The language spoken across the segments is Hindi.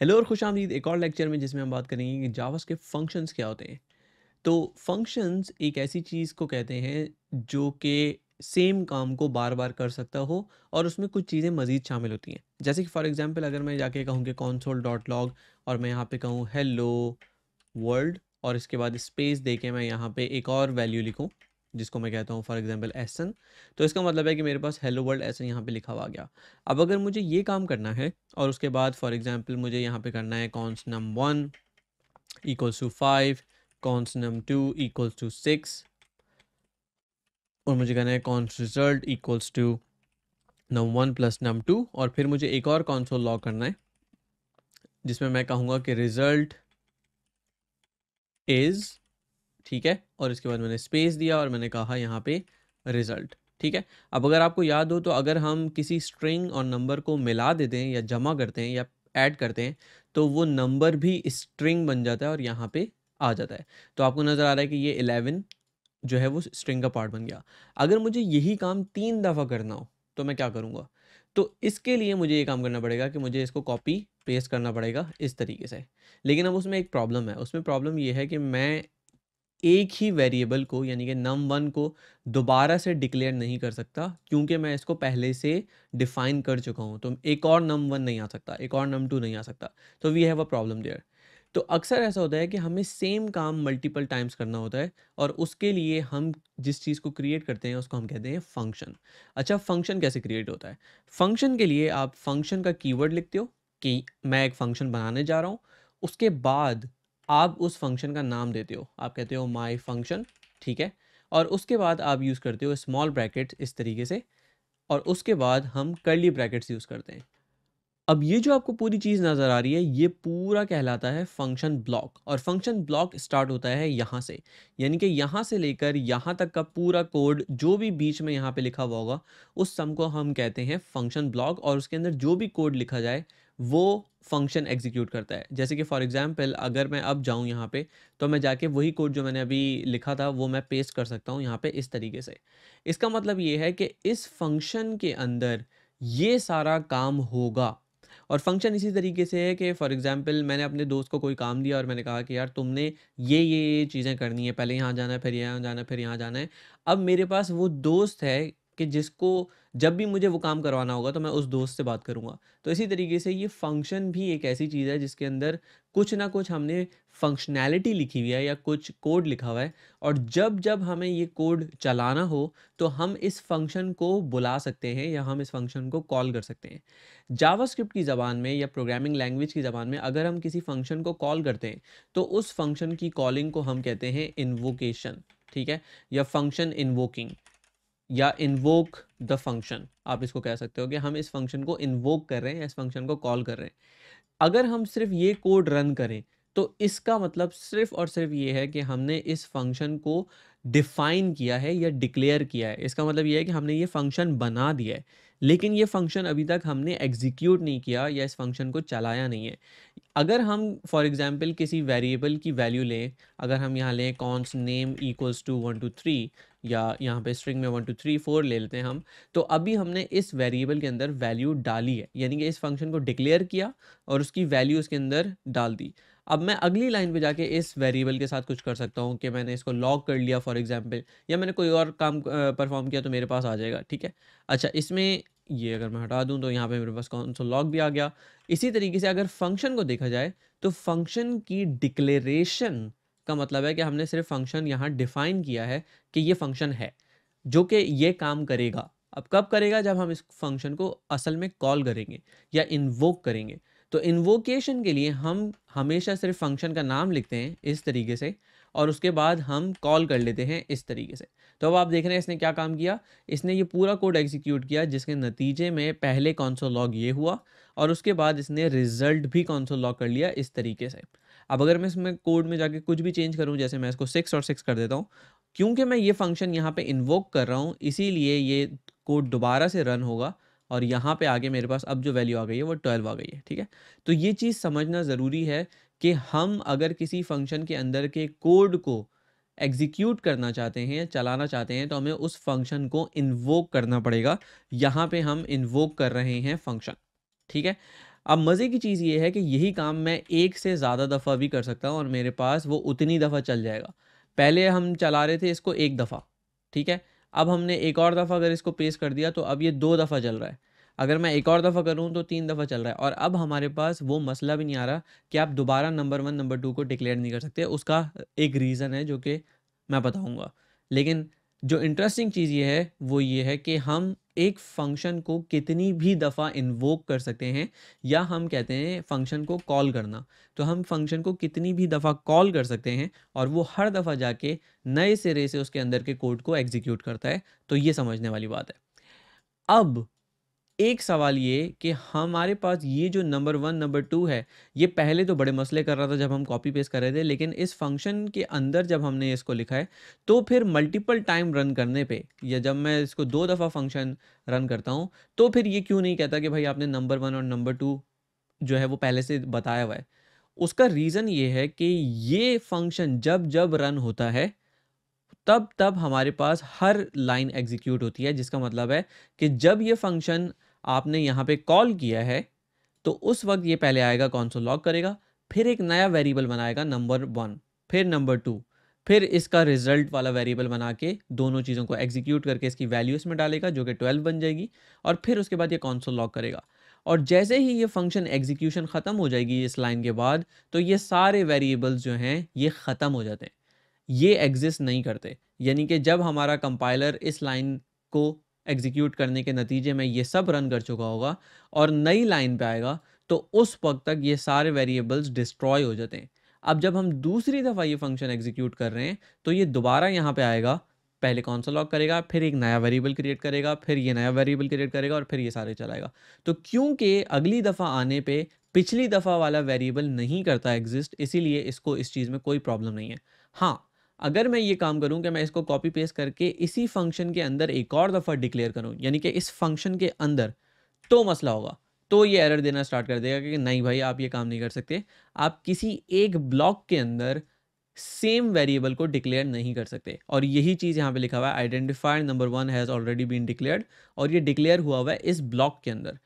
हेलो और खुश आमदीद एक और लेक्चर में जिसमें हम बात करेंगे कि जावास के फंक्शंस क्या होते हैं तो फंक्शंस एक ऐसी चीज़ को कहते हैं जो कि सेम काम को बार बार कर सकता हो और उसमें कुछ चीज़ें मज़ीद शामिल होती हैं जैसे कि फॉर एग्जांपल अगर मैं जाके कहूँ कि कॉन्सोल डॉट लॉग और मैं यहाँ पे कहूँ हेलो वर्ल्ड और इसके बाद स्पेस दे के मैं यहाँ पर एक और वैल्यू लिखूँ जिसको मैं कहता हूँ फॉर एग्जाम्पल एसन तो इसका मतलब है कि मेरे पास हेलो वर्ल्ड एसन यहाँ पे लिखा हुआ गया अब अगर मुझे ये काम करना है और उसके बाद फॉर एग्जाम्पल मुझे यहाँ पे करना है const num one equals to five const num two equals to six और मुझे करना है const result equals to num one plus num two और फिर मुझे एक और कॉन्सोल लॉ करना है जिसमें मैं कहूँगा कि रिजल्ट इज़ ठीक है और इसके बाद मैंने स्पेस दिया और मैंने कहा यहाँ पे रिज़ल्ट ठीक है अब अगर आपको याद हो तो अगर हम किसी स्ट्रिंग और नंबर को मिला देते हैं या जमा करते हैं या ऐड करते हैं तो वो नंबर भी स्ट्रिंग बन जाता है और यहाँ पे आ जाता है तो आपको नज़र आ रहा है कि ये इलेवन जो है वो स्ट्रिंग का पार्ट बन गया अगर मुझे यही काम तीन दफ़ा करना हो तो मैं क्या करूँगा तो इसके लिए मुझे ये काम करना पड़ेगा कि मुझे इसको कॉपी पेस्ट करना पड़ेगा इस तरीके से लेकिन अब उसमें एक प्रॉब्लम है उसमें प्रॉब्लम ये है कि मैं एक ही वेरिएबल को यानी कि नम वन को दोबारा से डिक्लेयर नहीं कर सकता क्योंकि मैं इसको पहले से डिफाइन कर चुका हूँ तो एक और नम वन नहीं आ सकता एक और नम टू नहीं आ सकता तो we have a problem there तो अक्सर ऐसा होता है कि हमें सेम काम मल्टीपल टाइम्स करना होता है और उसके लिए हम जिस चीज़ को क्रिएट करते हैं उसको हम कहते हैं फंक्शन अच्छा फंक्शन कैसे क्रिएट होता है फंक्शन के लिए आप फंक्शन का कीवर्ड लिखते हो कि मैं एक फंक्शन बनाने जा रहा हूँ उसके बाद आप उस फंक्शन का नाम देते हो आप कहते हो माई फंक्शन ठीक है और उसके बाद आप यूज़ करते हो स्मॉल ब्रैकेट इस तरीके से और उसके बाद हम कर्ली ब्रैकेट्स यूज़ करते हैं अब ये जो आपको पूरी चीज़ नज़र आ रही है ये पूरा कहलाता है फंक्शन ब्लॉक और फंक्शन ब्लॉक स्टार्ट होता है यहाँ से यानी कि यहाँ से लेकर यहाँ तक का पूरा कोड जो भी बीच में यहाँ पे लिखा हुआ होगा उस सम को हम कहते हैं फंक्शन ब्लॉक और उसके अंदर जो भी कोड लिखा जाए वो फंक्शन एग्जीक्यूट करता है जैसे कि फॉर एग्जांपल अगर मैं अब जाऊँ यहाँ पे तो मैं जाके वही कोड जो मैंने अभी लिखा था वो मैं पेस्ट कर सकता हूँ यहाँ पे इस तरीके से इसका मतलब ये है कि इस फंक्शन के अंदर ये सारा काम होगा और फंक्शन इसी तरीके से है कि फॉर एग्जांपल मैंने अपने दोस्त को कोई काम दिया और मैंने कहा कि यार तुमने ये ये ये चीज़ें करनी है पहले यहाँ जाना है फिर यहाँ जाना है फिर यहाँ जाना है अब मेरे पास वो दोस्त है कि जिसको जब भी मुझे वो काम करवाना होगा तो मैं उस दोस्त से बात करूँगा तो इसी तरीके से ये फंक्शन भी एक ऐसी चीज़ है जिसके अंदर कुछ ना कुछ हमने फंक्शनैलिटी लिखी हुई है या कुछ कोड लिखा हुआ है और जब जब हमें ये कोड चलाना हो तो हम इस फंक्शन को बुला सकते हैं या हम इस फंक्शन को कॉल कर सकते हैं जावास्क्रिप्ट की ज़बान में या प्रोग्रामिंग लैंग्वेज की ज़बान में अगर हम किसी फंक्शन को कॉल करते हैं तो उस फंक्शन की कॉलिंग को हम कहते हैं इन्वोकेशन ठीक है या फंक्शन इन्वोकिंग या इन्वोक द फंक्शन आप इसको कह सकते हो कि हम इस फंक्शन को इन्वोक कर रहे हैं इस फंक्शन को कॉल कर रहे हैं अगर हम सिर्फ ये कोड रन करें तो इसका मतलब सिर्फ और सिर्फ ये है कि हमने इस फंक्शन को डिफाइन किया है या डिक्लेयर किया है इसका मतलब ये है कि हमने ये फंक्शन बना दिया है लेकिन ये फंक्शन अभी तक हमने एग्जीक्यूट नहीं किया या इस फंक्शन को चलाया नहीं है अगर हम फॉर एग्जांपल किसी वेरिएबल की वैल्यू लें अगर हम यहाँ लें const name equals to one two three या यहाँ पे स्ट्रिंग में वन टू थ्री फोर ले लेते हैं हम तो अभी हमने इस वेरिएबल के अंदर वैल्यू डाली है यानी कि इस फंक्शन को डिक्लेयर किया और उसकी वैल्यू उसके अंदर डाल दी अब मैं अगली लाइन पे जाके इस वेरिएबल के साथ कुछ कर सकता हूँ कि मैंने इसको लॉक कर लिया फॉर एग्ज़ाम्पल या मैंने कोई और काम परफॉर्म किया तो मेरे पास आ जाएगा ठीक है अच्छा इसमें ये अगर मैं हटा दूँ तो यहाँ पर मेरे पास कौन सा लॉक भी आ गया इसी तरीके से अगर फंक्शन को देखा जाए तो फंक्शन की डिक्लेरेशन इसका मतलब है कि हमने सिर्फ फंक्शन यहाँ डिफाइन किया है कि ये फंक्शन है जो कि ये काम करेगा अब कब करेगा जब हम इस फंक्शन को असल में कॉल करेंगे या इन्वोक करेंगे तो इन्वोकेशन के लिए हम हमेशा सिर्फ फंक्शन का नाम लिखते हैं इस तरीके से और उसके बाद हम कॉल कर लेते हैं इस तरीके से तो अब आप देख रहे हैं इसने क्या काम किया इसने ये पूरा कोड एग्जीक्यूट किया जिसके नतीजे में पहले कॉन्सोल लॉग ये हुआ और उसके बाद इसने रिजल्ट भी कॉन्सोल लॉग कर लिया इस तरीके से अब अगर मैं इसमें कोड में जाके कुछ भी चेंज करूँ जैसे मैं इसको सिक्स और सिक्स कर देता हूँ क्योंकि मैं ये फंक्शन यहाँ पे इन्वोक कर रहा हूँ इसीलिए ये कोड दोबारा से रन होगा और यहाँ पे आगे मेरे पास अब जो वैल्यू आ गई है वो ट्वेल्व आ गई है ठीक है तो ये चीज़ समझना ज़रूरी है कि हम अगर किसी फंक्शन के अंदर के कोड को एग्जीक्यूट करना चाहते हैं चलाना चाहते हैं तो हमें उस फंक्शन को इन्वोक करना पड़ेगा यहाँ पे हम इन्वोक कर रहे हैं फंक्शन ठीक है अब मज़े की चीज़ ये है कि यही काम मैं एक से ज़्यादा दफ़ा भी कर सकता हूँ और मेरे पास वो उतनी दफ़ा चल जाएगा पहले हम चला रहे थे इसको एक दफ़ा ठीक है अब हमने एक और दफ़ा अगर इसको पेश कर दिया तो अब ये दो दफ़ा चल रहा है अगर मैं एक और दफ़ा करूँ तो तीन दफ़ा चल रहा है और अब हमारे पास वो मसला भी नहीं आ रहा कि आप दोबारा नंबर वन नंबर टू को डिक्लेयर नहीं कर सकते उसका एक रीज़न है जो कि मैं बताऊँगा लेकिन जो इंटरेस्टिंग चीज़ ये है वो ये है कि हम एक फंक्शन को कितनी भी दफ़ा इन्वोक कर सकते हैं या हम कहते हैं फंक्शन को कॉल करना तो हम फंक्शन को कितनी भी दफ़ा कॉल कर सकते हैं और वो हर दफ़ा जाके नए सिरे से उसके अंदर के कोड को एग्जीक्यूट करता है तो ये समझने वाली बात है अब एक सवाल ये कि हमारे पास ये जो नंबर वन नंबर टू है ये पहले तो बड़े मसले कर रहा था जब हम कॉपी पेस्ट कर रहे थे लेकिन इस फंक्शन के अंदर जब हमने इसको लिखा है तो फिर मल्टीपल टाइम रन करने पे या जब मैं इसको दो दफ़ा फंक्शन रन करता हूँ तो फिर ये क्यों नहीं कहता कि भाई आपने नंबर वन और नंबर टू जो है वो पहले से बताया हुआ है उसका रीज़न ये है कि ये फंक्शन जब जब रन होता है तब तब हमारे पास हर लाइन एग्जीक्यूट होती है जिसका मतलब है कि जब ये फंक्शन आपने यहाँ पे कॉल किया है तो उस वक्त ये पहले आएगा कॉन्सोल लॉक करेगा फिर एक नया वेरिएबल बनाएगा नंबर वन फिर नंबर टू फिर इसका रिजल्ट वाला वेरिएबल बना के दोनों चीज़ों को एग्जीक्यूट करके इसकी वैल्यू इसमें डालेगा जो कि ट्वेल्व बन जाएगी और फिर उसके बाद ये कॉन्सोल लॉक करेगा और जैसे ही ये फंक्शन एग्जीक्यूशन ख़त्म हो जाएगी इस लाइन के बाद तो ये सारे वेरिएबल्स जो हैं ये ख़त्म हो जाते हैं ये एग्जिस्ट नहीं करते यानी कि जब हमारा कंपाइलर इस लाइन को एग्जीक्यूट करने के नतीजे में ये सब रन कर चुका होगा और नई लाइन पे आएगा तो उस वक्त तक ये सारे वेरिएबल्स डिस्ट्रॉय हो जाते हैं अब जब हम दूसरी दफ़ा ये फंक्शन एग्जीक्यूट कर रहे हैं तो ये दोबारा यहाँ पे आएगा पहले कौन सा लॉक करेगा फिर एक नया वेरिएबल क्रिएट करेगा फिर ये नया वेरिएबल क्रिएट करेगा और फिर ये सारे चलाएगा तो क्योंकि अगली दफ़ा आने पर पिछली दफ़ा वाला वेरिएबल नहीं करता एग्जिस्ट इसीलिए इसको इस चीज़ में कोई प्रॉब्लम नहीं है हाँ अगर मैं ये काम करूं कि मैं इसको कॉपी पेस्ट करके इसी फंक्शन के अंदर एक और दफ़ा डिक्लेयर करूं यानी कि इस फंक्शन के अंदर तो मसला होगा तो ये एरर देना स्टार्ट कर देगा कि नहीं भाई आप ये काम नहीं कर सकते आप किसी एक ब्लॉक के अंदर सेम वेरिएबल को डिक्लेयर नहीं कर सकते और यही चीज़ यहाँ पे लिखा हुआ है identifier number one has already been declared और ये डिक्लेयर हुआ हुआ है इस ब्लॉक के अंदर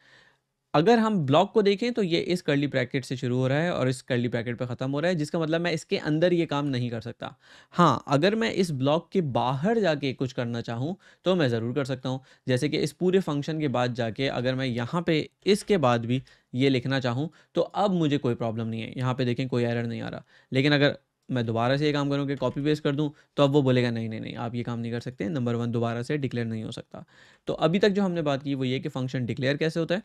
अगर हम ब्लॉक को देखें तो ये इस कर्ली ब्रैकेट से शुरू हो रहा है और इस कर्ली ब्रैकेट पर ख़त्म हो रहा है जिसका मतलब मैं इसके अंदर ये काम नहीं कर सकता हाँ अगर मैं इस ब्लॉक के बाहर जाके कुछ करना चाहूँ तो मैं ज़रूर कर सकता हूँ जैसे कि इस पूरे फंक्शन के बाद जाके अगर मैं यहाँ पे इसके बाद भी ये लिखना चाहूँ तो अब मुझे कोई प्रॉब्लम नहीं है यहाँ पर देखें कोई एरर नहीं आ रहा लेकिन अगर मैं दोबारा से ये काम करूँ कि कॉपी पेस्ट कर दूँ तो अब वो बोलेगा नहीं नहीं नहीं आप ये काम नहीं कर सकते नंबर वन दोबारा से डिक्लेयर नहीं हो सकता तो अभी तक जो हमने बात की वो ये कि फ़ंक्शन डिक्लेयर कैसे होता है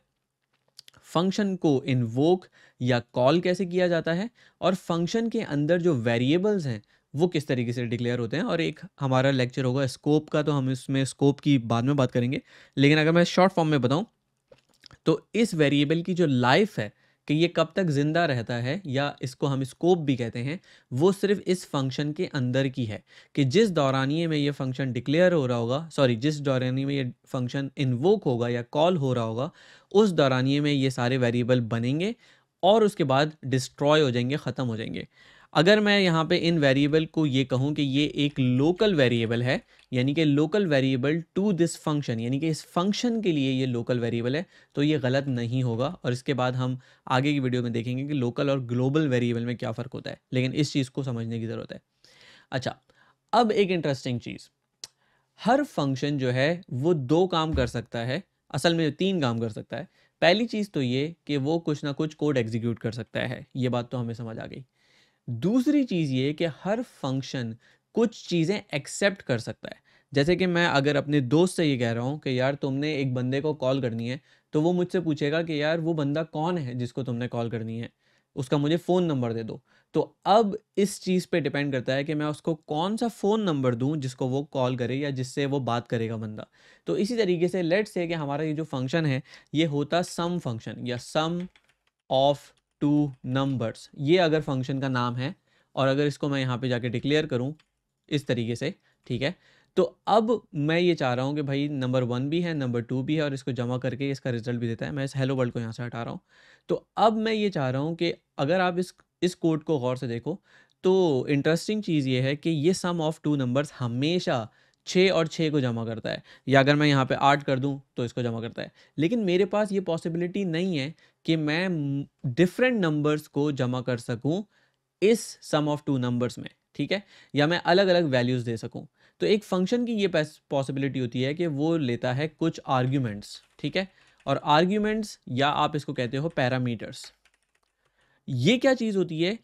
फंक्शन को इन्वोक या कॉल कैसे किया जाता है और फंक्शन के अंदर जो वेरिएबल्स हैं वो किस तरीके से डिक्लेयर होते हैं और एक हमारा लेक्चर होगा स्कोप का तो हम इसमें स्कोप की बाद में बात करेंगे लेकिन अगर मैं शॉर्ट फॉर्म में बताऊँ तो इस वेरिएबल की जो लाइफ है कि ये कब तक ज़िंदा रहता है या इसको हम स्कोप भी कहते हैं वो सिर्फ इस फंक्शन के अंदर की है कि जिस दौरानिए में ये फंक्शन डिक्लेयर हो रहा होगा सॉरी जिस दौरानिए में ये फंक्शन इन्वोक होगा या कॉल हो रहा होगा उस दौरानिए में ये सारे वेरिएबल बनेंगे और उसके बाद डिस्ट्रॉय हो जाएंगे ख़त्म हो जाएंगे अगर मैं यहाँ पे इन वेरिएबल को ये कहूँ कि ये एक लोकल वेरिएबल है यानी कि local variable to this function यानी कि इस फंक्शन के लिए ये लोकल वेरिएबल है तो ये गलत नहीं होगा और इसके बाद हम आगे की वीडियो में देखेंगे कि लोकल और ग्लोबल वेरिएबल में क्या फ़र्क होता है लेकिन इस चीज़ को समझने की ज़रूरत है अच्छा अब एक इंटरेस्टिंग चीज़ हर फंक्शन जो है वो दो काम कर सकता है असल में तीन काम कर सकता है पहली चीज़ तो ये कि वो कुछ ना कुछ कोड एग्जीक्यूट कर सकता है ये बात तो हमें समझ आ गई दूसरी चीज़ ये कि हर फंक्शन कुछ चीज़ें एक्सेप्ट कर सकता है जैसे कि मैं अगर अपने दोस्त से ये कह रहा हूँ कि यार तुमने एक बंदे को कॉल करनी है तो वो मुझसे पूछेगा कि यार वो बंदा कौन है जिसको तुमने कॉल करनी है उसका मुझे फ़ोन नंबर दे दो तो अब इस चीज़ पे डिपेंड करता है कि मैं उसको कौन सा फ़ोन नंबर दूं जिसको वो कॉल करे या जिससे वो बात करेगा बंदा तो इसी तरीके से लेट्स से कि हमारा ये जो फंक्शन है ये होता सम फंक्शन या सम ऑफ टू नंबर्स ये अगर फंक्शन का नाम है और अगर इसको मैं यहाँ पे जाके डिक्लेयर करूँ इस तरीके से ठीक है तो अब मैं ये चाह रहा हूँ कि भाई नंबर वन भी है नंबर टू भी है और इसको जमा करके इसका रिजल्ट भी देता है मैं इस हेलो वर्ल्ड को यहाँ से हटा रहा हूँ तो अब मैं ये चाह रहा हूँ कि अगर आप इस इस कोड को गौर से देखो तो इंटरेस्टिंग चीज़ ये है कि ये सम ऑफ़ टू नंबर्स हमेशा छः और छः को जमा करता है या अगर मैं यहाँ पे आठ कर दूँ तो इसको जमा करता है लेकिन मेरे पास ये पॉसिबिलिटी नहीं है कि मैं डिफरेंट नंबर्स को जमा कर सकूँ इस सम ऑफ टू नंबर्स में ठीक है या मैं अलग अलग वैल्यूज़ दे सकूँ तो एक फंक्शन की ये पॉसिबिलिटी होती है कि वो लेता है कुछ आर्ग्यूमेंट्स ठीक है और आर्ग्यूमेंट्स या आप इसको कहते हो पैरामीटर्स ये क्या चीज़ होती है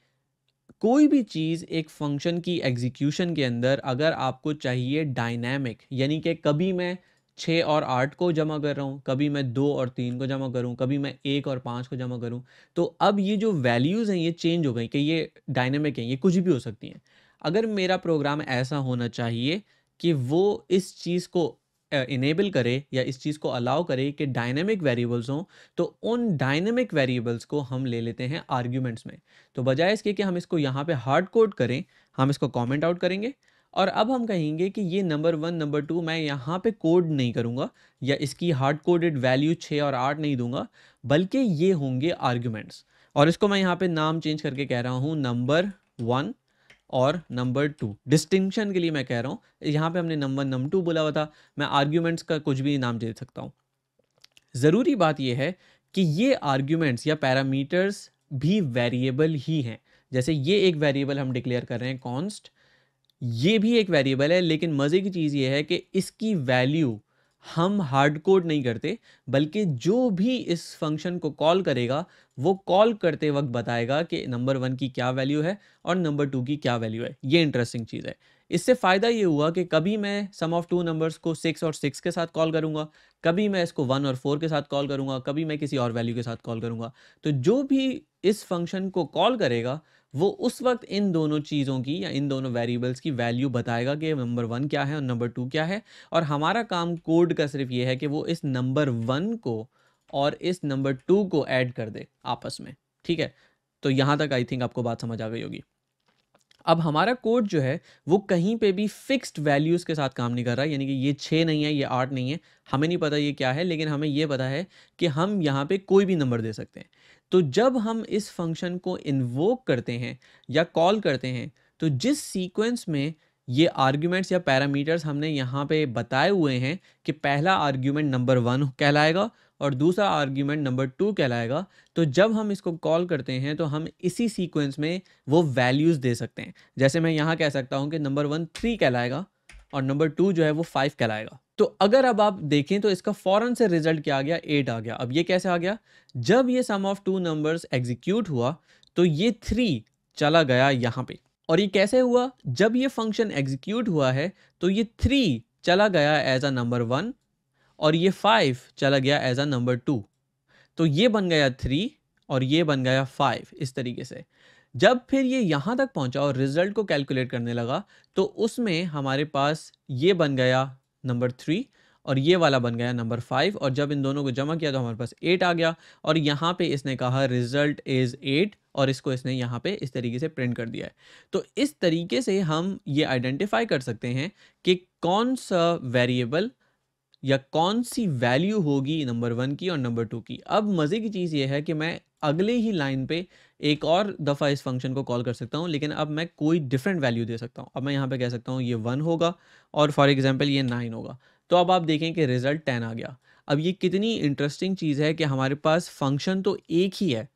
कोई भी चीज़ एक फंक्शन की एग्जीक्यूशन के अंदर अगर आपको चाहिए डायनेमिक यानी कि कभी मैं छः और आठ को जमा कर रहा हूँ कभी मैं दो और तीन को जमा करूँ कभी मैं एक और पाँच को जमा करूँ तो अब ये जो वैल्यूज़ हैं ये चेंज हो गई कि ये डायनेमिक हैं ये कुछ भी हो सकती हैं अगर मेरा प्रोग्राम ऐसा होना चाहिए कि वो इस चीज़ को इनेबल करे या इस चीज़ को अलाउ करे कि डायनेमिक वेरिएबल्स हों तो उन डायनेमिक वेरिएबल्स को हम ले लेते हैं आर्ग्यूमेंट्स में तो बजाय इसके कि हम इसको यहाँ पे हार्ड कोड करें हम इसको कमेंट आउट करेंगे और अब हम कहेंगे कि ये नंबर वन नंबर टू मैं यहाँ पे कोड नहीं करूँगा या इसकी हार्ड कोडेड वैल्यू छः और आठ नहीं दूंगा बल्कि ये होंगे आर्ग्यूमेंट्स और इसको मैं यहाँ पर नाम चेंज करके कह रहा हूँ नंबर वन और नंबर टू डिस्टिंक्शन के लिए मैं कह रहा हूँ यहाँ पे हमने नंबर नंबर टू बोला हुआ था मैं आर्ग्यूमेंट्स का कुछ भी नाम दे सकता हूँ ज़रूरी बात यह है कि ये आर्ग्यूमेंट्स या पैरामीटर्स भी वेरिएबल ही हैं जैसे ये एक वेरिएबल हम डिक्लेयर कर रहे हैं कॉन्स्ट ये भी एक वेरिएबल है लेकिन मज़े की चीज़ ये है कि इसकी वैल्यू हम हार्ड कोड नहीं करते बल्कि जो भी इस फंक्शन को कॉल करेगा वो कॉल करते वक्त बताएगा कि नंबर वन की क्या वैल्यू है और नंबर टू की क्या वैल्यू है ये इंटरेस्टिंग चीज़ है इससे फ़ायदा ये हुआ कि कभी मैं सम ऑफ टू नंबर्स को सिक्स और सिक्स के साथ कॉल करूँगा कभी मैं इसको वन और फोर के साथ कॉल करूँगा कभी मैं किसी और वैल्यू के साथ कॉल करूँगा तो जो भी इस फंक्शन को कॉल करेगा वो उस वक्त इन दोनों चीज़ों की या इन दोनों वेरिएबल्स की वैल्यू बताएगा कि नंबर वन क्या है और नंबर टू क्या है और हमारा काम कोड का सिर्फ ये है कि वो इस नंबर वन को और इस नंबर टू को ऐड कर दे आपस में ठीक है तो यहाँ तक आई थिंक आपको बात समझ आ गई होगी अब हमारा कोड जो है वो कहीं पे भी फिक्स्ड वैल्यूज़ के साथ काम नहीं कर रहा यानी कि ये छः नहीं है ये आठ नहीं है हमें नहीं पता ये क्या है लेकिन हमें ये पता है कि हम यहाँ पे कोई भी नंबर दे सकते हैं तो जब हम इस फंक्शन को इन्वोक करते हैं या कॉल करते हैं तो जिस सीक्वेंस में ये आर्ग्यूमेंट्स या पैरामीटर्स हमने यहाँ पे बताए हुए हैं कि पहला आर्ग्यूमेंट नंबर वन कहलाएगा और दूसरा आर्ग्यूमेंट नंबर टू कहलाएगा तो जब हम इसको कॉल करते हैं तो हम इसी सीक्वेंस में वो वैल्यूज़ दे सकते हैं जैसे मैं यहाँ कह सकता हूँ कि नंबर वन थ्री कहलाएगा और नंबर टू जो है वो फाइव कहलाएगा तो अगर अब आप देखें तो इसका फ़ौरन से रिजल्ट क्या आ गया एट आ गया अब ये कैसे आ गया जब ये sum of two numbers execute हुआ तो ये थ्री चला गया यहाँ पे और ये कैसे हुआ जब ये फंक्शन एग्जीक्यूट हुआ है तो ये थ्री चला गया एज अ नंबर वन और ये फाइव चला गया एज आ नंबर टू तो ये बन गया थ्री और ये बन गया फाइव इस तरीके से जब फिर ये यहाँ तक पहुँचा और रिजल्ट को कैलकुलेट करने लगा तो उसमें हमारे पास ये बन गया नंबर थ्री और ये वाला बन गया नंबर फाइव और जब इन दोनों को जमा किया तो हमारे पास एट आ गया और यहाँ पे इसने कहा रिजल्ट इज़ एट और इसको इसने यहाँ पे इस तरीके से प्रिंट कर दिया है तो इस तरीके से हम ये आइडेंटिफाई कर सकते हैं कि कौन सा वेरिएबल या कौन सी वैल्यू होगी नंबर वन की और नंबर टू की अब मज़े की चीज़ ये है कि मैं अगले ही लाइन पे एक और दफ़ा इस फंक्शन को कॉल कर सकता हूँ लेकिन अब मैं कोई डिफरेंट वैल्यू दे सकता हूँ अब मैं यहाँ पे कह सकता हूँ ये वन होगा और फॉर एग्जांपल ये नाइन होगा तो अब आप देखें कि रिज़ल्ट टेन आ गया अब ये कितनी इंटरेस्टिंग चीज़ है कि हमारे पास फंक्शन तो एक ही है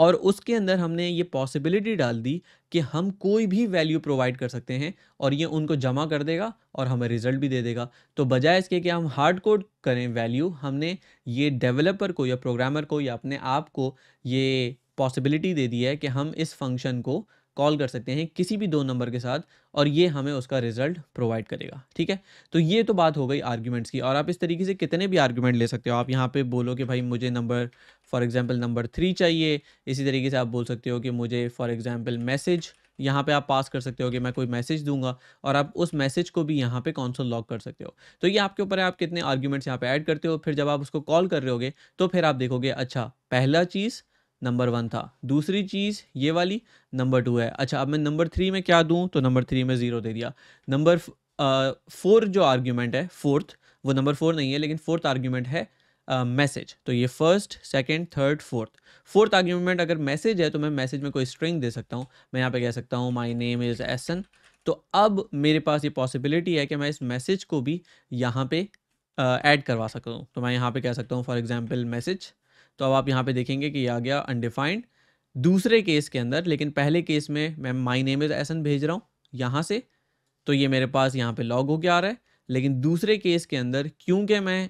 और उसके अंदर हमने ये पॉसिबिलिटी डाल दी कि हम कोई भी वैल्यू प्रोवाइड कर सकते हैं और ये उनको जमा कर देगा और हमें रिजल्ट भी दे देगा तो बजाय इसके कि हम हार्ड कोड करें वैल्यू हमने ये डेवलपर को या प्रोग्रामर को या अपने आप को ये पॉसिबिलिटी दे दी है कि हम इस फंक्शन को कॉल कर सकते हैं किसी भी दो नंबर के साथ और ये हमें उसका रिजल्ट प्रोवाइड करेगा ठीक है तो ये तो बात हो गई आर्ग्यूमेंट्स की और आप इस तरीके से कितने भी आर्ग्यूमेंट ले सकते हो आप यहाँ पे बोलो कि भाई मुझे number for example number three चाहिए इसी तरीके से आप बोल सकते हो कि मुझे फॉर एग्ज़ाम्पल मैसेज यहाँ पे आप पास कर सकते हो कि मैं कोई मैसेज दूंगा और आप उस मैसेज को भी यहाँ पे कौनसोल लॉक कर सकते हो तो ये आपके ऊपर है आप कितने आर्ग्यूमेंट्स यहाँ पे ऐड करते हो फिर जब आप उसको कॉल कर रहे होगे तो फिर आप देखोगे अच्छा पहला चीज़ नंबर वन था दूसरी चीज़ ये वाली नंबर टू है अच्छा अब मैं नंबर थ्री में क्या दूँ तो नंबर थ्री में ज़ीरो दे दिया नंबर फोर जो आर्ग्यूमेंट है फोर्थ वो नंबर फोर नहीं है लेकिन फोर्थ आर्ग्यूमेंट है मैसेज uh, तो ये first second third fourth fourth argument अगर मैसेज है तो मैं मैसेज में कोई स्ट्रिंग दे सकता हूँ मैं यहाँ पे कह सकता हूँ माय नेम इज़ एसन तो अब मेरे पास ये पॉसिबिलिटी है कि मैं इस मैसेज को भी यहाँ पे ऐड uh, करवा सकता हूँ तो मैं यहाँ पे कह सकता हूँ फॉर एग्जाम्पल मैसेज तो अब आप यहाँ पे देखेंगे कि आ गया अनडिफाइंड दूसरे केस के अंदर लेकिन पहले केस में मैं माई नेम इज़ एसन भेज रहा हूँ यहाँ से तो ये मेरे पास यहाँ पे लॉग हो के आ रहा है लेकिन दूसरे केस के अंदर क्योंकि मैं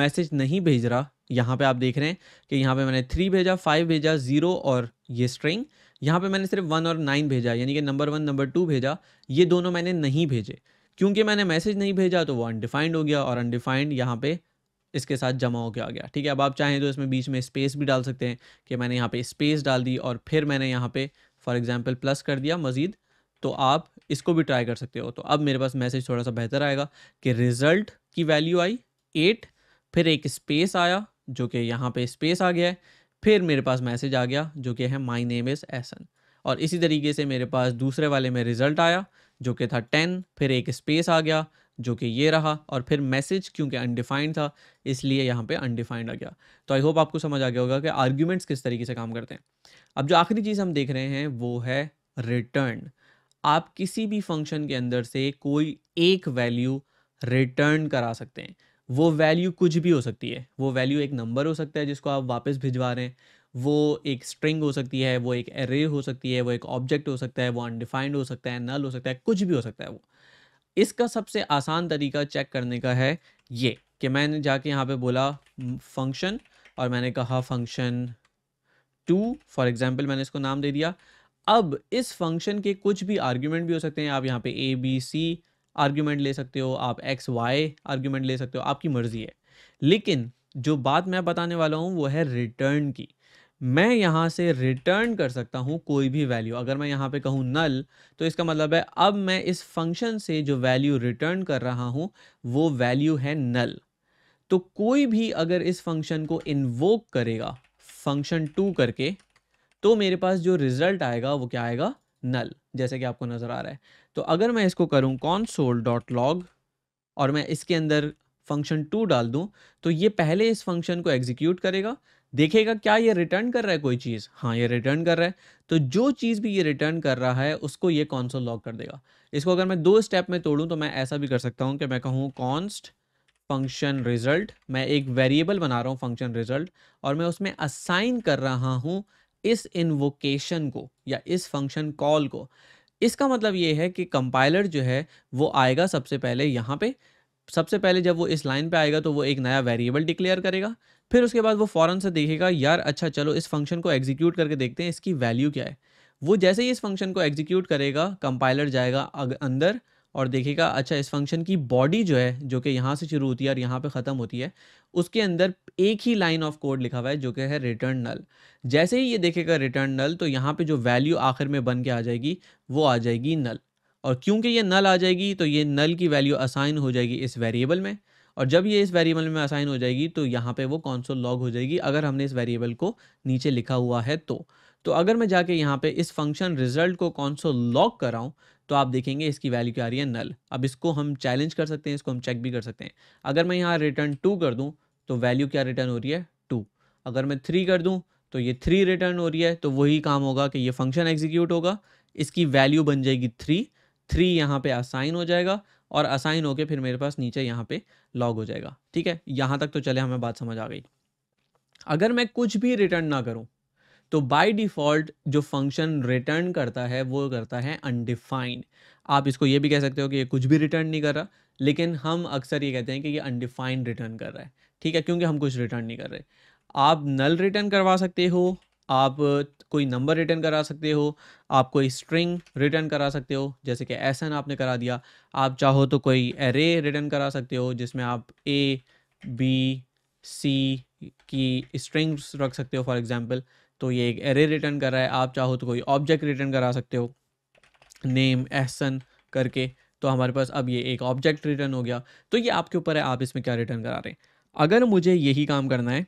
मैसेज नहीं भेज रहा यहाँ पे आप देख रहे हैं कि यहाँ पे मैंने थ्री भेजा फाइव भेजा ज़ीरो और ये स्ट्रिंग यहाँ पे मैंने सिर्फ वन और नाइन भेजा यानी कि नंबर वन नंबर टू भेजा ये दोनों मैंने नहीं भेजे क्योंकि मैंने मैसेज नहीं भेजा तो वो अनडिफाइंड हो गया और अनडिफाइंड यहाँ पे इसके साथ जमा होकर आ गया ठीक है अब आप चाहें तो इसमें बीच में स्पेस भी डाल सकते हैं कि मैंने यहाँ पे स्पेस डाल दी और फिर मैंने यहाँ पे फॉर एग्ज़ाम्पल प्लस कर दिया मज़ीद तो आप इसको भी ट्राई कर सकते हो तो अब मेरे पास मैसेज थोड़ा सा बेहतर आएगा कि रिज़ल्ट की वैल्यू आई एट फिर एक स्पेस आया जो कि यहाँ पे स्पेस आ गया है फिर मेरे पास मैसेज आ गया जो कि है माई नेम इज़ एहसन और इसी तरीके से मेरे पास दूसरे वाले में रिज़ल्ट आया जो कि था टेन फिर एक स्पेस आ गया जो कि ये रहा और फिर मैसेज क्योंकि अनडिफाइंड था इसलिए यहाँ पे अनडिफाइंड आ गया तो आई होप आपको समझ आ गया होगा कि आर्ग्यूमेंट्स किस तरीके से काम करते हैं अब जो आखिरी चीज़ हम देख रहे हैं वो है रिटर्न आप किसी भी फंक्शन के अंदर से कोई एक वैल्यू रिटर्न करा सकते हैं वो वैल्यू कुछ भी हो सकती है वो वैल्यू एक नंबर हो सकता है जिसको आप वापस भिजवा रहे हैं वो एक स्ट्रिंग हो सकती है वो एक एरे हो सकती है वो एक ऑब्जेक्ट हो सकता है वो अनडिफाइंड हो सकता है नल हो सकता है कुछ भी हो सकता है वो इसका सबसे आसान तरीका चेक करने का है ये कि मैंने जाके यहाँ पे बोला फंक्शन और मैंने कहा फंक्शन टू फॉर एग्जांपल मैंने इसको नाम दे दिया अब इस फंक्शन के कुछ भी आर्ग्यूमेंट भी हो सकते हैं आप यहाँ पे ए बी सी आर्ग्यूमेंट ले सकते हो आप एक्स वाई आर्ग्यूमेंट ले सकते हो आपकी मर्ज़ी है लेकिन जो बात मैं बताने वाला हूँ वो है रिटर्न की मैं यहाँ से रिटर्न कर सकता हूँ कोई भी वैल्यू अगर मैं यहाँ पे कहूँ नल तो इसका मतलब है अब मैं इस फंक्शन से जो वैल्यू रिटर्न कर रहा हूँ वो वैल्यू है नल तो कोई भी अगर इस फंक्शन को इन्वोक करेगा फंक्शन टू करके तो मेरे पास जो रिज़ल्ट आएगा वो क्या आएगा नल जैसे कि आपको नज़र आ रहा है तो अगर मैं इसको करूँ कॉन्सोल डॉट लॉग और मैं इसके अंदर फंक्शन टू डाल दूँ तो ये पहले इस फंक्शन को एग्जीक्यूट करेगा देखेगा क्या ये रिटर्न कर रहा है कोई चीज़ हाँ ये रिटर्न कर रहा है तो जो चीज़ भी ये रिटर्न कर रहा है उसको ये कॉन्सोल लॉक कर देगा इसको अगर मैं दो स्टेप में तोड़ूँ तो मैं ऐसा भी कर सकता हूँ कि मैं कहूँ कॉन्स्ट फंक्शन रिजल्ट मैं एक वेरिएबल बना रहा हूँ फंक्शन रिजल्ट और मैं उसमें असाइन कर रहा हूँ इस इन्वोकेशन को या इस फंक्शन कॉल को इसका मतलब ये है कि कंपाइलर जो है वो आएगा सबसे पहले यहाँ पे सबसे पहले जब वो इस लाइन पे आएगा तो वो एक नया वेरिएबल डिक्लेयर करेगा फिर उसके बाद वो फ़ौरन से देखेगा यार अच्छा चलो इस फंक्शन को एग्जीक्यूट करके देखते हैं इसकी वैल्यू क्या है वो जैसे ही इस फंक्शन को एग्जीक्यूट करेगा कंपाइलर जाएगा अंदर और देखेगा अच्छा इस फंक्शन की बॉडी जो है जो कि यहाँ से शुरू होती है और यहाँ पे ख़त्म होती है उसके अंदर एक ही लाइन ऑफ कोड लिखा हुआ है जो कि है रिटर्न नल जैसे ही ये देखेगा रिटर्न नल तो यहाँ पे जो वैल्यू आखिर में बन के आ जाएगी वो आ जाएगी नल और क्योंकि ये नल आ जाएगी तो ये नल की वैल्यू असाइन हो जाएगी इस वेरिएबल में और जब ये इस वेरिएबल में असाइन हो जाएगी तो यहाँ पे वो कौनसोल लॉग हो जाएगी अगर हमने इस वेरिएबल को नीचे लिखा हुआ है तो तो अगर मैं जाके यहाँ पे इस फंक्शन रिजल्ट को कौनसोल लॉग कराऊँ तो आप देखेंगे इसकी वैल्यू क्या आ रही है नल अब इसको हम चैलेंज कर सकते हैं इसको हम चेक भी कर सकते हैं अगर मैं यहाँ रिटर्न टू कर दूँ तो वैल्यू क्या रिटर्न हो रही है टू अगर मैं थ्री कर दूँ तो ये थ्री रिटर्न हो रही है तो वही काम होगा कि ये फंक्शन एग्जीक्यूट होगा इसकी वैल्यू बन जाएगी थ्री थ्री यहाँ पे असाइन हो जाएगा और असाइन होके फिर मेरे पास नीचे यहाँ पे लॉग हो जाएगा ठीक है यहाँ तक तो चले हमें बात समझ आ गई अगर मैं कुछ भी रिटर्न ना करूँ तो बाय डिफ़ॉल्ट जो फंक्शन रिटर्न करता है वो करता है अनडिफाइंड आप इसको ये भी कह सकते हो कि ये कुछ भी रिटर्न नहीं कर रहा लेकिन हम अक्सर ये कहते हैं कि ये अनडिफाइंड रिटर्न कर रहा है ठीक है क्योंकि हम कुछ रिटर्न नहीं कर रहे आप नल रिटर्न करवा सकते हो आप कोई नंबर रिटर्न करा सकते हो आप कोई स्ट्रिंग रिटर्न करा सकते हो जैसे कि एस एन आपने करा दिया आप चाहो तो कोई एरे रिटर्न करा सकते हो जिसमें आप ए बी सी की स्ट्रिंग्स रख सकते हो फॉर एग्जांपल तो ये एक एरे रिटर्न कर रहा है आप चाहो तो कोई ऑब्जेक्ट रिटर्न करा सकते हो नेम एहसन करके तो हमारे पास अब ये एक ऑब्जेक्ट रिटर्न हो गया तो ये आपके ऊपर है आप इसमें क्या रिटर्न करा रहे हैं अगर मुझे यही काम करना है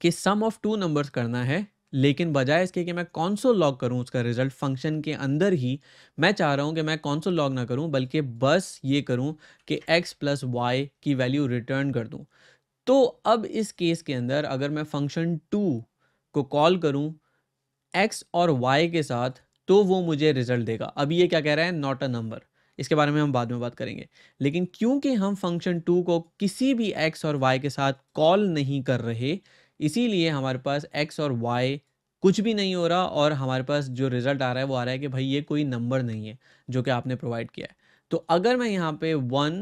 कि सम ऑफ टू नंबर्स करना है लेकिन बजाय इसके कि मैं कॉन्सोल लॉग करूँ उसका रिजल्ट फंक्शन के अंदर ही मैं चाह रहा हूँ कि मैं कॉन्सोल लॉग ना करूँ बल्कि बस ये करूँ कि x प्लस वाई की वैल्यू रिटर्न कर दूँ तो अब इस केस के अंदर अगर मैं फंक्शन टू को कॉल करूँ x और y के साथ तो वो मुझे रिजल्ट देगा अब ये क्या कह रहा है नॉट अ नंबर इसके बारे में हम बाद में बात करेंगे लेकिन क्योंकि हम फंक्शन टू को किसी भी एक्स और वाई के साथ कॉल नहीं कर रहे इसीलिए हमारे पास एक्स और वाई कुछ भी नहीं हो रहा और हमारे पास जो रिज़ल्ट आ रहा है वो आ रहा है कि भाई ये कोई नंबर नहीं है जो कि आपने प्रोवाइड किया है तो अगर मैं यहाँ पे वन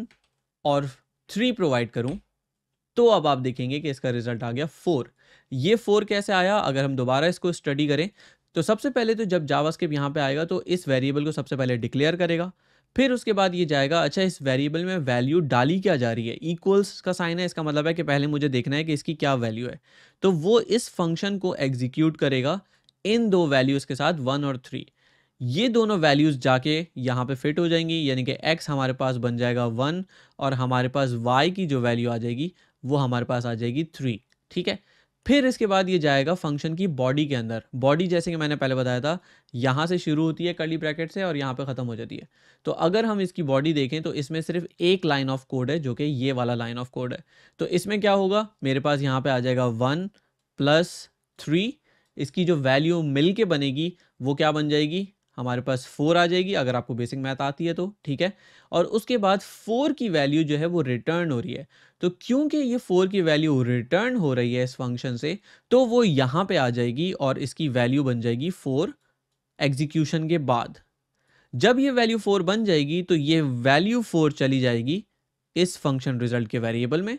और थ्री प्रोवाइड करूँ तो अब आप देखेंगे कि इसका रिज़ल्ट आ गया फोर ये फोर कैसे आया अगर हम दोबारा इसको स्टडी करें तो सबसे पहले तो जब जावास्क्रिप्ट यहाँ पे आएगा तो इस वेरिएबल को सबसे पहले डिक्लेयर करेगा फिर उसके बाद ये जाएगा अच्छा इस वेरिएबल में वैल्यू डाली क्या जा रही है इक्वल्स का साइन है इसका मतलब है कि पहले मुझे देखना है कि इसकी क्या वैल्यू है तो वो इस फंक्शन को एग्जीक्यूट करेगा इन दो वैल्यूज़ के साथ वन और थ्री ये दोनों वैल्यूज़ जाके यहाँ पे फिट हो जाएंगी यानी कि एक्स हमारे पास बन जाएगा वन और हमारे पास वाई की जो वैल्यू आ जाएगी वो हमारे पास आ जाएगी थ्री ठीक है फिर इसके बाद ये जाएगा फंक्शन की बॉडी के अंदर बॉडी जैसे कि मैंने पहले बताया था यहाँ से शुरू होती है कली ब्रैकेट से और यहाँ पे ख़त्म हो जाती है तो अगर हम इसकी बॉडी देखें तो इसमें सिर्फ एक लाइन ऑफ कोड है जो कि ये वाला लाइन ऑफ कोड है तो इसमें क्या होगा मेरे पास यहाँ पर आ जाएगा वन प्लस थ्री इसकी जो वैल्यू मिल के बनेगी वो क्या बन जाएगी हमारे पास फोर आ जाएगी अगर आपको बेसिक मैथ आती है तो ठीक है और उसके बाद फोर की वैल्यू जो है वो रिटर्न हो रही है तो क्योंकि ये फोर की वैल्यू रिटर्न हो रही है इस फंक्शन से तो वो यहाँ पे आ जाएगी और इसकी वैल्यू बन जाएगी फोर एग्जीक्यूशन के बाद जब ये वैल्यू फोर बन जाएगी तो ये वैल्यू फोर चली जाएगी इस फंक्शन रिजल्ट के वेरिएबल में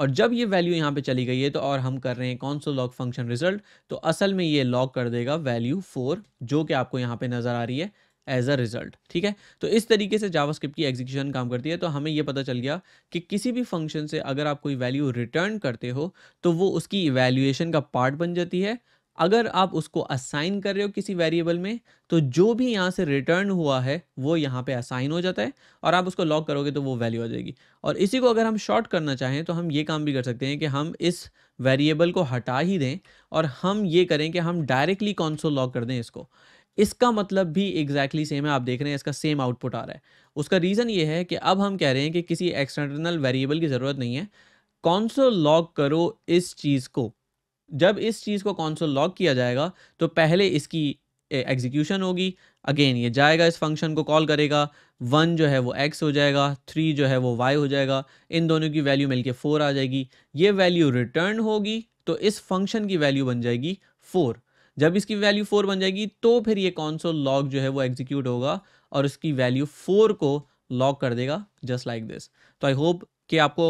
और जब ये वैल्यू यहाँ पे चली गई है तो और हम कर रहे हैं कौन सा लॉक फंक्शन रिजल्ट तो असल में ये लॉक कर देगा वैल्यू फोर जो कि आपको यहाँ पे नज़र आ रही है एज अ रिजल्ट ठीक है तो इस तरीके से जावास्क्रिप्ट की एग्जीक्यूशन काम करती है तो हमें यह पता चल गया कि किसी भी फंक्शन से अगर आप कोई वैल्यू रिटर्न करते हो तो वो उसकी इवेल्यूएशन का पार्ट बन जाती है अगर आप उसको असाइन कर रहे हो किसी वेरिएबल में तो जो भी यहाँ से रिटर्न हुआ है वो यहाँ पे असाइन हो जाता है और आप उसको लॉक करोगे तो वो वैल्यू आ जाएगी और इसी को अगर हम शॉर्ट करना चाहें तो हम ये काम भी कर सकते हैं कि हम इस वेरिएबल को हटा ही दें और हम ये करें कि हम डायरेक्टली सो लॉक कर दें इसको इसका मतलब भी एग्जैक्टली exactly सेम है आप देख रहे हैं इसका सेम आउटपुट आ रहा है उसका रीज़न ये है कि अब हम कह रहे हैं कि किसी एक्सटर्नल वेरिएबल की ज़रूरत नहीं है कौन सो लॉक करो इस चीज़ को जब इस चीज़ को कौनसोल लॉक किया जाएगा तो पहले इसकी एग्जीक्यूशन होगी अगेन ये जाएगा इस फंक्शन को कॉल करेगा वन जो है वो एक्स हो जाएगा थ्री जो है वो वाई हो जाएगा इन दोनों की वैल्यू मिलके फोर आ जाएगी ये वैल्यू रिटर्न होगी तो इस फंक्शन की वैल्यू बन जाएगी फोर जब इसकी वैल्यू फोर बन जाएगी तो फिर ये कौनसोल लॉक जो है वो एग्जीक्यूट होगा और उसकी वैल्यू फोर को लॉक कर देगा जस्ट लाइक दिस तो आई होप कि आपको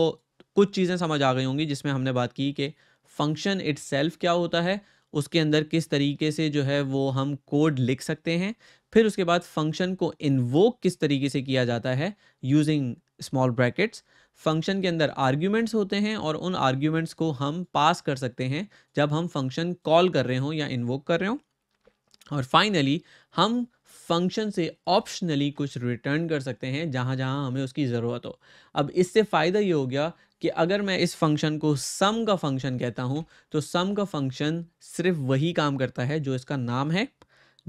कुछ चीज़ें समझ आ गई होंगी जिसमें हमने बात की कि फंक्शन इट्सेल्फ क्या होता है उसके अंदर किस तरीके से जो है वो हम कोड लिख सकते हैं फिर उसके बाद फंक्शन को इन्वोक किस तरीके से किया जाता है यूजिंग स्मॉल ब्रैकेट्स फंक्शन के अंदर आर्ग्यूमेंट्स होते हैं और उन आर्ग्यूमेंट्स को हम पास कर सकते हैं जब हम फंक्शन कॉल कर रहे हों या इन्वोक कर रहे हों और फाइनली हम फंक्शन से ऑप्शनली कुछ रिटर्न कर सकते हैं जहाँ जहाँ हमें उसकी ज़रूरत हो अब इससे फ़ायदा ये हो गया कि अगर मैं इस फंक्शन को सम का फंक्शन कहता हूँ तो सम का फंक्शन सिर्फ वही काम करता है जो इसका नाम है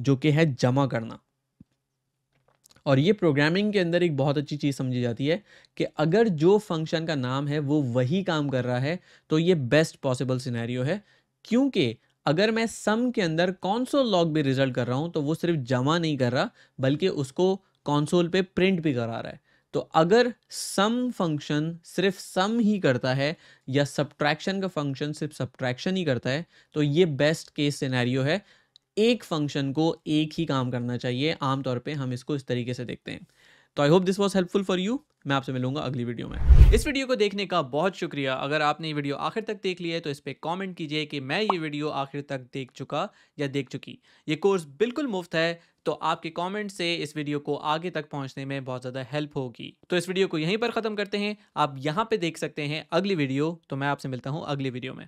जो कि है जमा करना और ये प्रोग्रामिंग के अंदर एक बहुत अच्छी चीज़ समझी जाती है कि अगर जो फंक्शन का नाम है वो वही काम कर रहा है तो ये बेस्ट पॉसिबल सिनेरियो है क्योंकि अगर मैं सम के अंदर कॉन्सोल लॉग भी रिजल्ट कर रहा हूँ तो वो सिर्फ जमा नहीं कर रहा बल्कि उसको कॉन्सोल पे प्रिंट भी करा रहा है तो अगर सम फंक्शन सिर्फ सम ही करता है या सब्ट्रैक्शन का फंक्शन सिर्फ सब्ट्रैक्शन ही करता है तो ये बेस्ट केस सिनेरियो है एक फंक्शन को एक ही काम करना चाहिए आमतौर पे हम इसको इस तरीके से देखते हैं तो I hope this was helpful for you मैं आपसे मिलूंगा अगली वीडियो में इस वीडियो को देखने का बहुत शुक्रिया अगर आपने ये वीडियो आखिर तक देख लिया है तो इस पर कॉमेंट कीजिए कि मैं ये वीडियो आखिर तक देख चुका या देख चुकी ये कोर्स बिल्कुल मुफ्त है तो आपके कमेंट से इस वीडियो को आगे तक पहुंचने में बहुत ज़्यादा हेल्प होगी तो इस वीडियो को यहीं पर ख़त्म करते हैं आप यहाँ पे देख सकते हैं अगली वीडियो तो मैं आपसे मिलता हूँ अगली वीडियो में